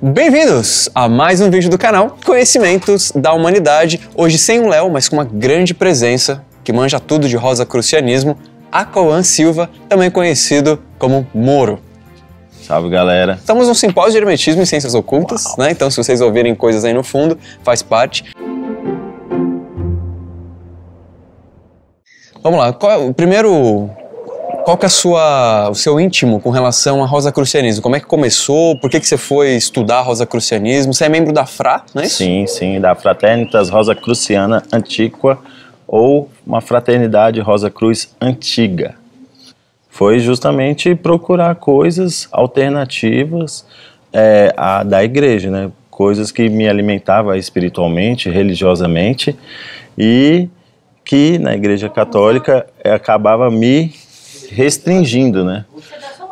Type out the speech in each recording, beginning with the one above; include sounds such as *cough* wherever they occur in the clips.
Bem-vindos a mais um vídeo do canal Conhecimentos da Humanidade, hoje sem o Léo, mas com uma grande presença que manja tudo de rosa a Acoan Silva, também conhecido como Moro. Salve, galera. Estamos num simpósio de hermetismo e ciências ocultas, Uau. né? Então, se vocês ouvirem coisas aí no fundo, faz parte. Vamos lá, qual é o primeiro qual que é sua, o seu íntimo com relação a cruzianismo? Como é que começou? Por que, que você foi estudar rosa Crucianismo? Você é membro da FRA, não é isso? Sim, sim, da Fraternitas Rosa Cruciana Antiqua ou uma Fraternidade Rosa Cruz Antiga. Foi justamente procurar coisas alternativas é, a, da igreja, né? coisas que me alimentava espiritualmente, religiosamente e que na Igreja Católica eh, acabava me restringindo, né?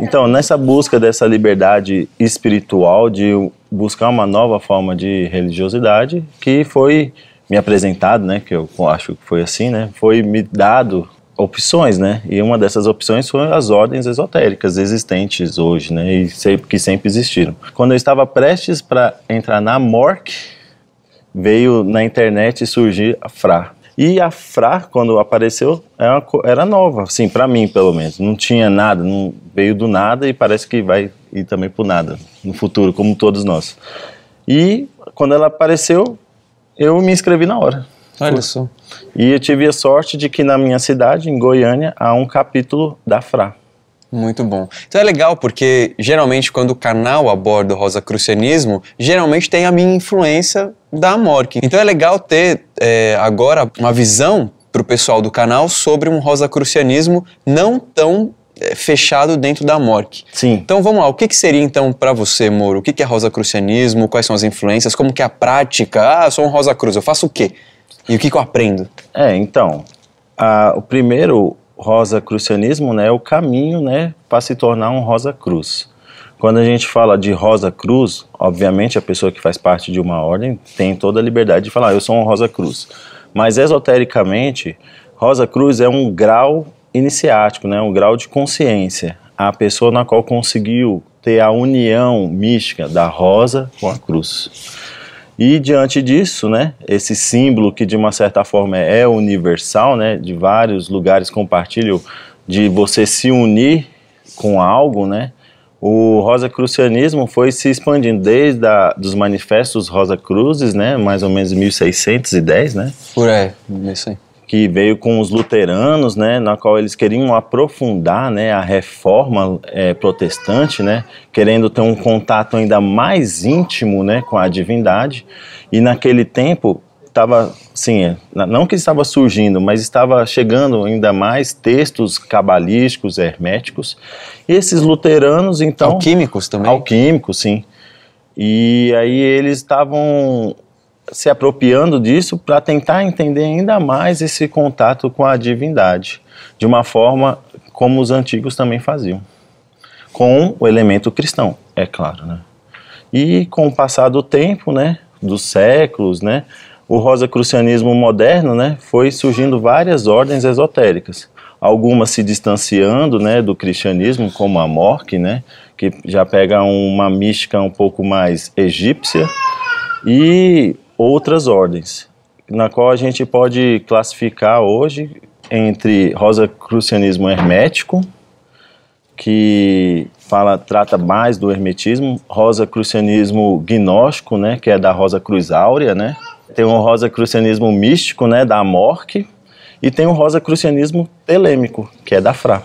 Então, nessa busca dessa liberdade espiritual, de buscar uma nova forma de religiosidade, que foi me apresentado, né? Que eu acho que foi assim, né? Foi me dado opções, né? E uma dessas opções foram as ordens esotéricas existentes hoje, né? E sempre, que sempre existiram. Quando eu estava prestes para entrar na MORC, veio na internet surgir a FRA, e a Frá, quando apareceu, é era, nova, assim, para mim, pelo menos. Não tinha nada, não veio do nada e parece que vai ir também pro nada no futuro, como todos nós. E quando ela apareceu, eu me inscrevi na hora. Olha só. E eu tive a sorte de que na minha cidade, em Goiânia, há um capítulo da Frá. Muito bom. Então é legal porque geralmente quando o canal aborda o rosacrucianismo, geralmente tem a minha influência da Amorque. Então é legal ter é, agora uma visão para o pessoal do canal sobre um rosacrucianismo não tão é, fechado dentro da Amorque. Sim. Então vamos lá, o que, que seria então para você, Moro? O que, que é rosacrucianismo? Quais são as influências? Como que é a prática? Ah, eu sou um rosacruz, eu faço o quê? E o que, que eu aprendo? É, então, a, o primeiro rosacrucianismo né, é o caminho né, para se tornar um Rosa Cruz. Quando a gente fala de Rosa Cruz, obviamente a pessoa que faz parte de uma ordem tem toda a liberdade de falar, ah, eu sou um Rosa Cruz. Mas esotericamente, Rosa Cruz é um grau iniciático, né, um grau de consciência. A pessoa na qual conseguiu ter a união mística da rosa com a cruz. E diante disso, né, esse símbolo que de uma certa forma é universal, né, de vários lugares compartilham de você se unir com algo, né? O rosacrucianismo foi se expandindo desde a, dos manifestos Rosa Cruzes, né, mais ou menos 1610, né? Por aí, isso aí que veio com os luteranos, né, na qual eles queriam aprofundar, né, a reforma é, protestante, né, querendo ter um contato ainda mais íntimo, né, com a divindade. E naquele tempo estava, sim, é, não que estava surgindo, mas estava chegando ainda mais textos cabalísticos, herméticos. E esses luteranos, então, alquímicos também. Alquímicos, sim. E aí eles estavam se apropriando disso para tentar entender ainda mais esse contato com a divindade, de uma forma como os antigos também faziam, com o elemento cristão, é claro, né? E com o passar do tempo, né, dos séculos, né, o rosacrucianismo moderno, né, foi surgindo várias ordens esotéricas, algumas se distanciando, né, do cristianismo, como a mork né, que já pega uma mística um pouco mais egípcia, e outras ordens, na qual a gente pode classificar hoje entre rosacrucianismo hermético, que fala trata mais do hermetismo, rosacrucianismo gnóstico, né, que é da Rosa Cruz Áurea, né? Tem um rosacrucianismo místico, né, da Amorque, e tem um rosacrucianismo telêmico, que é da Fra.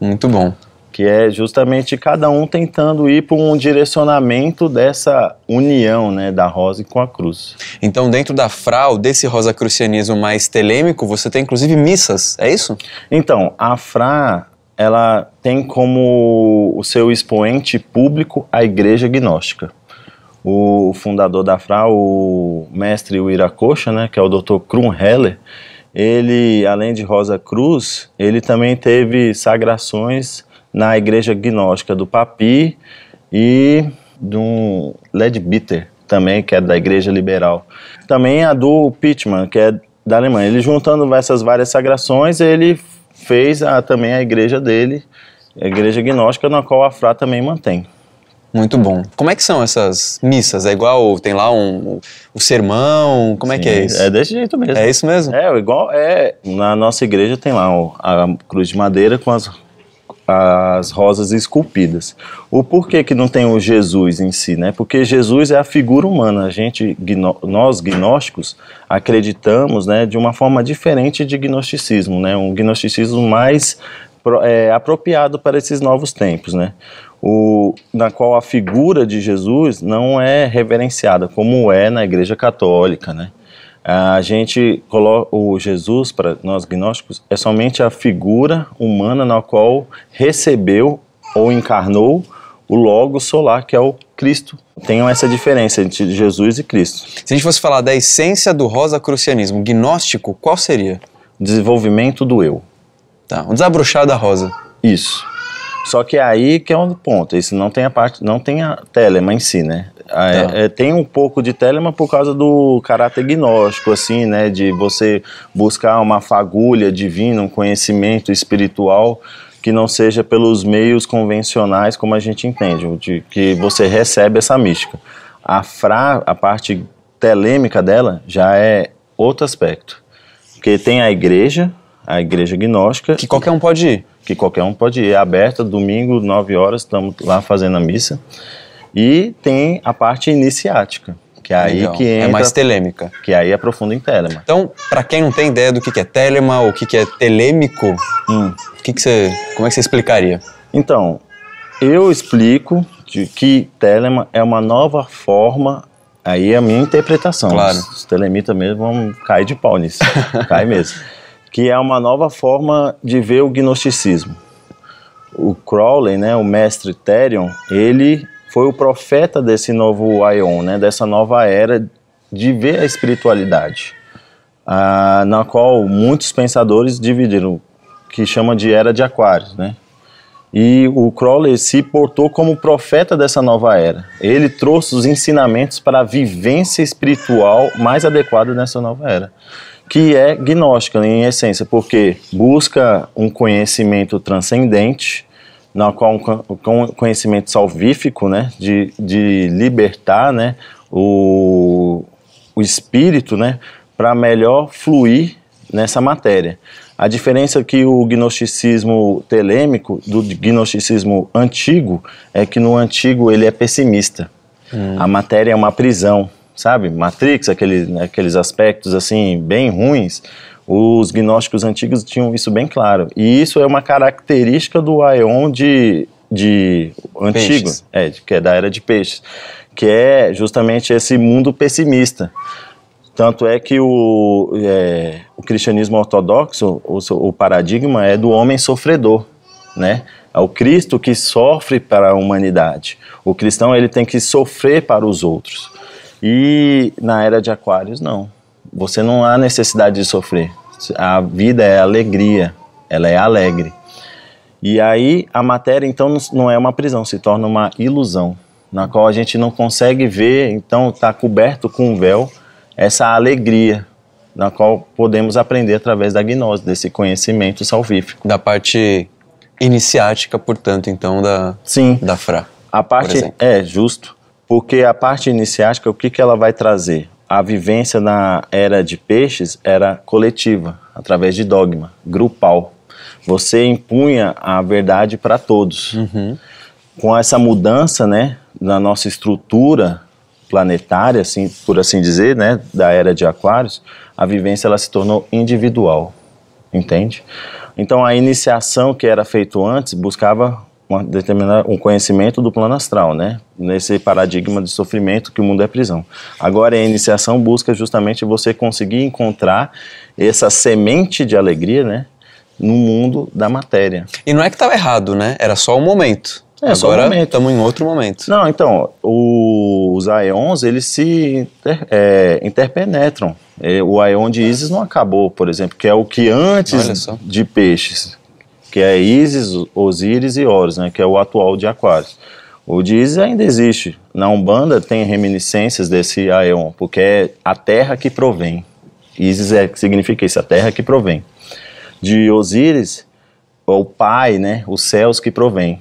Muito bom que é justamente cada um tentando ir para um direcionamento dessa união né, da rosa com a cruz. Então, dentro da FRAU, desse rosacrucianismo mais telêmico, você tem inclusive missas, é isso? Então, a FRA ela tem como o seu expoente público a Igreja Gnóstica. O fundador da FRA, o mestre Uiracocha, né, que é o Dr. Krumheller, ele, além de Rosa Cruz, ele também teve sagrações na igreja gnóstica do Papi e de um Led Bitter também, que é da igreja liberal. Também a do Pittman, que é da Alemanha. Ele juntando essas várias sagrações, ele fez a, também a igreja dele, a igreja gnóstica, na qual a Frá também mantém. Muito bom. Como é que são essas missas? É igual, tem lá um, um sermão, como Sim, é que é isso? É desse jeito mesmo. É isso mesmo? É, igual, é, na nossa igreja tem lá a cruz de madeira com as as rosas esculpidas. O porquê que não tem o Jesus em si, né? Porque Jesus é a figura humana. A gente, nós gnósticos, acreditamos, né, de uma forma diferente de gnosticismo, né? Um gnosticismo mais é, apropriado para esses novos tempos, né? O, na qual a figura de Jesus não é reverenciada como é na Igreja Católica, né? A gente coloca o Jesus, para nós gnósticos, é somente a figura humana na qual recebeu ou encarnou o Logo Solar, que é o Cristo. Tenham essa diferença entre Jesus e Cristo. Se a gente fosse falar da essência do rosacrucianismo gnóstico, qual seria? Desenvolvimento do eu. Tá, um desabrochar da rosa. Isso. Só que é aí que é um ponto. Isso não tem a parte, não tem a telema é em si, né? Ah, é, tá. É, é, tem um pouco de telema por causa do caráter gnóstico, assim, né? De você buscar uma fagulha divina, um conhecimento espiritual que não seja pelos meios convencionais, como a gente entende, de, que você recebe essa mística. A, fra, a parte telêmica dela já é outro aspecto. Porque tem a igreja, a igreja gnóstica. Que qualquer um pode ir. Que qualquer um pode ir. É aberta, domingo, 9 horas, estamos lá fazendo a missa. E tem a parte iniciática, que é aí Legal. que entra, É mais telêmica. Que aí aprofunda em telema. Então, para quem não tem ideia do que é telema ou o que é telêmico, hum. que que você, como é que você explicaria? Então, eu explico que telema é uma nova forma Aí é a minha interpretação. Claro. Os telemitas mesmo vão cair de pau nisso. *laughs* cai mesmo. Que é uma nova forma de ver o gnosticismo. O Crowley, né, o mestre Therion, ele foi o profeta desse novo Ion né, dessa nova era de ver a espiritualidade, ah, na qual muitos pensadores dividiram, que chama de era de Aquário, né? E o Crowley se portou como profeta dessa nova era. Ele trouxe os ensinamentos para a vivência espiritual mais adequada nessa nova era, que é gnóstica né, em essência, porque busca um conhecimento transcendente, na qual com conhecimento salvífico, né, de, de libertar, né, o, o espírito, né, para melhor fluir nessa matéria. A diferença que o gnosticismo telêmico do gnosticismo antigo é que no antigo ele é pessimista. Hum. A matéria é uma prisão, sabe? Matrix, aquele, né, aqueles aspectos assim bem ruins os gnósticos antigos tinham isso bem claro. E isso é uma característica do Aeon de, de antigo, é, que é da era de peixes, que é justamente esse mundo pessimista. Tanto é que o, é, o cristianismo ortodoxo, o, o paradigma é do homem sofredor, né? É o Cristo que sofre para a humanidade. O cristão ele tem que sofrer para os outros. E na era de Aquários não. Você não há necessidade de sofrer. A vida é alegria, ela é alegre. E aí a matéria então não é uma prisão, se torna uma ilusão, na qual a gente não consegue ver, então está coberto com um véu essa alegria na qual podemos aprender através da gnose, desse conhecimento salvífico. Da parte iniciática, portanto, então da Sim. da Fra. A parte é justo, porque a parte iniciática, o que que ela vai trazer? a vivência na era de peixes era coletiva, através de dogma, grupal. Você impunha a verdade para todos. Uhum. Com essa mudança, né, na nossa estrutura planetária, assim, por assim dizer, né, da era de Aquários, a vivência ela se tornou individual, entende? Então a iniciação que era feito antes buscava uma determinada, um conhecimento do plano astral, né? Nesse paradigma de sofrimento que o mundo é prisão. Agora, a iniciação busca justamente você conseguir encontrar essa semente de alegria, né? No mundo da matéria. E não é que estava errado, né? Era só o momento. É, Agora estamos em outro momento. Não, então, os aeons, eles se inter, é, interpenetram. É, o aeon de Isis não acabou, por exemplo, que é o que antes de peixes que é Isis, Osíris e Horus, né, que é o atual de Aquário. O de Isis ainda existe. Na Umbanda tem reminiscências desse Aeon, porque é a terra que provém. Isis é, significa isso, a terra que provém. De Osíris, o pai, né, os céus que provém.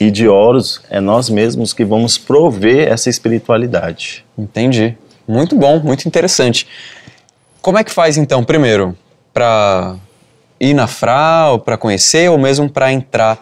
E de Horus, é nós mesmos que vamos prover essa espiritualidade. Entendi. Muito bom, muito interessante. Como é que faz então, primeiro, para ir na FRA para conhecer ou mesmo para entrar?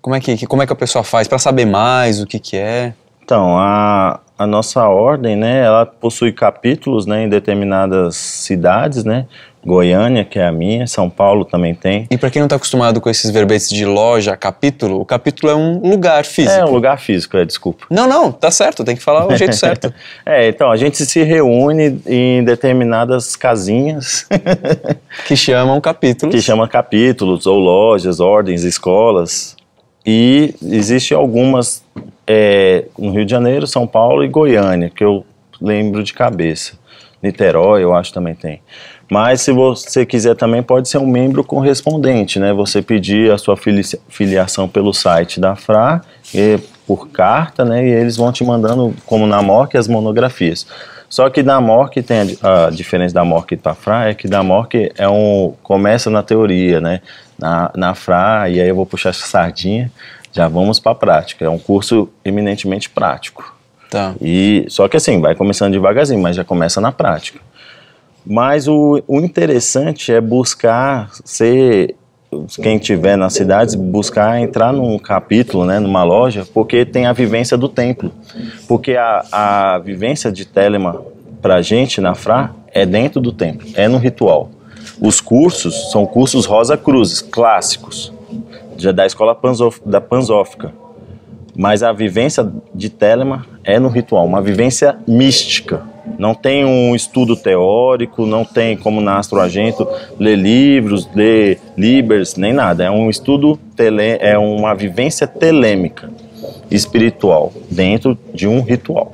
Como é que, como é que a pessoa faz para saber mais o que, que é? Então, a, a nossa ordem, né, ela possui capítulos, né, em determinadas cidades, né, Goiânia, que é a minha, São Paulo também tem. E para quem não está acostumado com esses verbetes de loja, capítulo, o capítulo é um lugar físico. É um lugar físico, é, desculpa. Não, não, tá certo, tem que falar o jeito *laughs* certo. É, então, a gente se reúne em determinadas casinhas. *laughs* que chamam capítulos. Que chamam capítulos, ou lojas, ordens, escolas. E existe algumas é, no Rio de Janeiro, São Paulo e Goiânia, que eu lembro de cabeça. Niterói, eu acho, também tem. Mas se você quiser também pode ser um membro correspondente, né? Você pedir a sua filiação pelo site da FRA e por carta, né? E eles vão te mandando como na MORC as monografias. Só que da MORC tem a, a diferença da MORC para a FRA é que da MORC é um começa na teoria, né? Na, na FRA e aí eu vou puxar essa sardinha, já vamos para a prática. É um curso eminentemente prático. Tá. E só que assim vai começando devagarzinho, mas já começa na prática. Mas o, o interessante é buscar ser quem tiver nas cidades buscar entrar num capítulo, né, numa loja, porque tem a vivência do templo. Porque a, a vivência de Telema para gente na Fra é dentro do templo, é no ritual. Os cursos são cursos Rosa Cruzes, clássicos, já da escola panzof, da Panzófica mas a vivência de Telema é no ritual, uma vivência mística. Não tem um estudo teórico, não tem como na Astro Agento ler livros, ler libers, nem nada. É um estudo, tele, é uma vivência telêmica, espiritual, dentro de um ritual.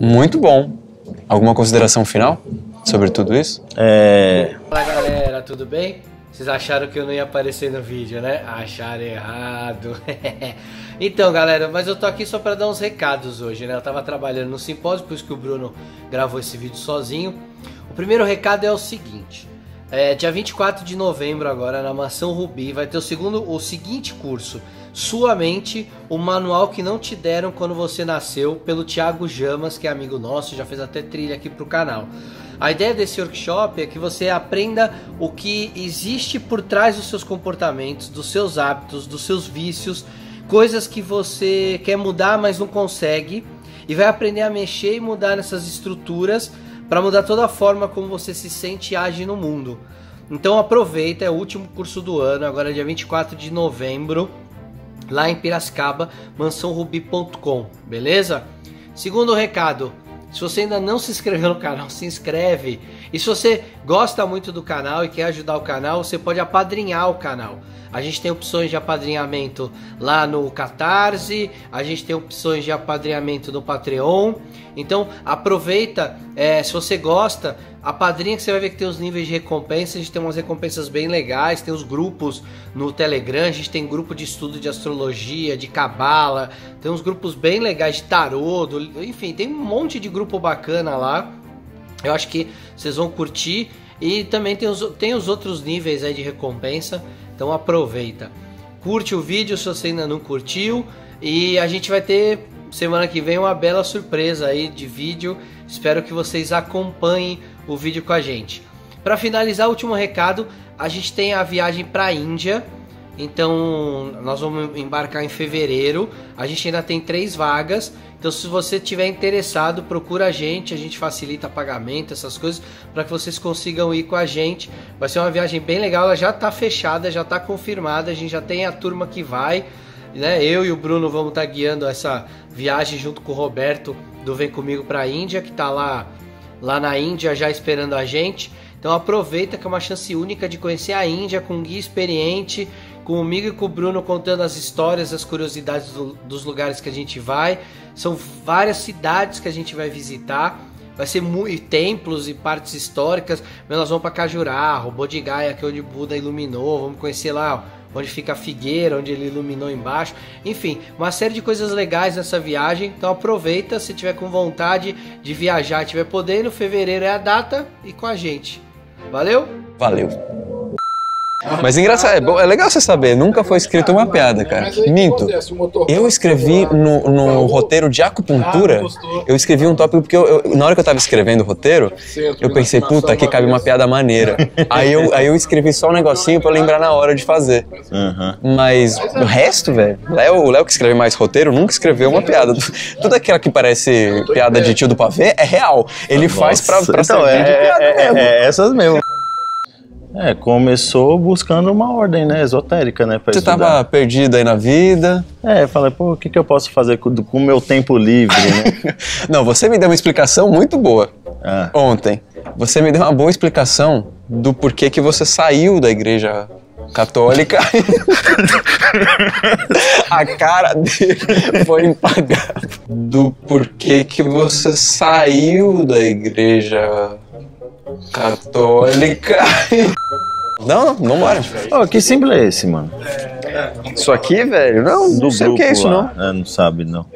Muito bom. Alguma consideração final sobre tudo isso? É... Olá, galera, tudo bem? Vocês acharam que eu não ia aparecer no vídeo, né? Acharam errado. *laughs* então, galera, mas eu tô aqui só para dar uns recados hoje, né? Eu tava trabalhando no simpósio, por isso que o Bruno gravou esse vídeo sozinho. O primeiro recado é o seguinte: é, dia 24 de novembro, agora, na Mansão Rubi, vai ter o, segundo, o seguinte curso: Sua Mente, o manual que não te deram quando você nasceu, pelo Thiago Jamas, que é amigo nosso, já fez até trilha aqui pro canal. A ideia desse workshop é que você aprenda o que existe por trás dos seus comportamentos, dos seus hábitos, dos seus vícios, coisas que você quer mudar, mas não consegue, e vai aprender a mexer e mudar nessas estruturas para mudar toda a forma como você se sente e age no mundo. Então aproveita, é o último curso do ano, agora é dia 24 de novembro, lá em Piracicaba, mansãorubi.com, beleza? Segundo recado, se você ainda não se inscreveu no canal, se inscreve. E se você gosta muito do canal e quer ajudar o canal, você pode apadrinhar o canal. A gente tem opções de apadrinhamento lá no Catarse, a gente tem opções de apadrinhamento no Patreon. Então aproveita, é, se você gosta, a padrinha que você vai ver que tem os níveis de recompensa, a gente tem umas recompensas bem legais, tem os grupos no Telegram, a gente tem grupo de estudo de astrologia, de cabala, tem uns grupos bem legais de tarô, do, enfim, tem um monte de grupo bacana lá. Eu acho que vocês vão curtir e também tem os, tem os outros níveis aí de recompensa, então aproveita. Curte o vídeo se você ainda não curtiu e a gente vai ter semana que vem uma bela surpresa aí de vídeo. Espero que vocês acompanhem o vídeo com a gente. Para finalizar, último recado, a gente tem a viagem para a Índia. Então, nós vamos embarcar em fevereiro. A gente ainda tem três vagas. Então, se você tiver interessado, procura a gente, a gente facilita pagamento, essas coisas, para que vocês consigam ir com a gente. Vai ser uma viagem bem legal, ela já está fechada, já está confirmada, a gente já tem a turma que vai. Né? Eu e o Bruno vamos estar tá guiando essa viagem junto com o Roberto do Vem Comigo para a Índia, que está lá, lá na Índia já esperando a gente. Então aproveita que é uma chance única de conhecer a Índia com um guia experiente comigo e com o Bruno contando as histórias, as curiosidades do, dos lugares que a gente vai. São várias cidades que a gente vai visitar. Vai ser muito, templos e partes históricas. Mas nós vamos para Cajurá, Bodigaia, que é onde Buda iluminou. Vamos conhecer lá onde fica a figueira, onde ele iluminou embaixo. Enfim, uma série de coisas legais nessa viagem. Então aproveita se tiver com vontade de viajar, tiver podendo. Fevereiro é a data e com a gente. Valeu? Valeu. Mas engraçado, é, bom, é legal você saber, nunca foi escrito uma piada, cara. Minto. Eu tá escrevi no, no tá roteiro de acupuntura, ah, eu escrevi um tópico porque eu, eu, na hora que eu tava escrevendo o roteiro, eu pensei, puta, aqui cabe uma piada maneira. Aí eu, aí eu escrevi só um negocinho pra lembrar na hora de fazer. Mas é o resto, velho, o Léo que escreve mais roteiro nunca escreveu uma piada. *laughs* Tudo aquela que parece piada de tio do pavê é real. Ele faz pra, pra então, servir é, de piada é, é, mesmo. É, é essas mesmo. É, começou buscando uma ordem, né, esotérica, né, Você estudar. tava perdido aí na vida. É, falei, pô, o que, que eu posso fazer com o meu tempo livre, né? *laughs* Não, você me deu uma explicação muito boa ah. ontem. Você me deu uma boa explicação do porquê que você saiu da igreja católica. *laughs* a cara dele foi empagada. Do porquê que você saiu da igreja Católica. *laughs* Não, não, vambora. Oh, que símbolo é esse, mano? É, é, isso aqui, velho? Não, não sei o que é isso, lá. não. É, não sabe, não.